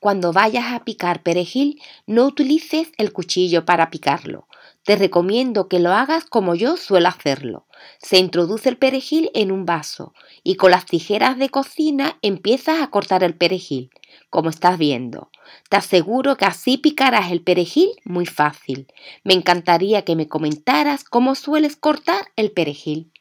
Cuando vayas a picar perejil, no utilices el cuchillo para picarlo. Te recomiendo que lo hagas como yo suelo hacerlo. Se introduce el perejil en un vaso y con las tijeras de cocina empiezas a cortar el perejil, como estás viendo. Te aseguro que así picarás el perejil muy fácil. Me encantaría que me comentaras cómo sueles cortar el perejil.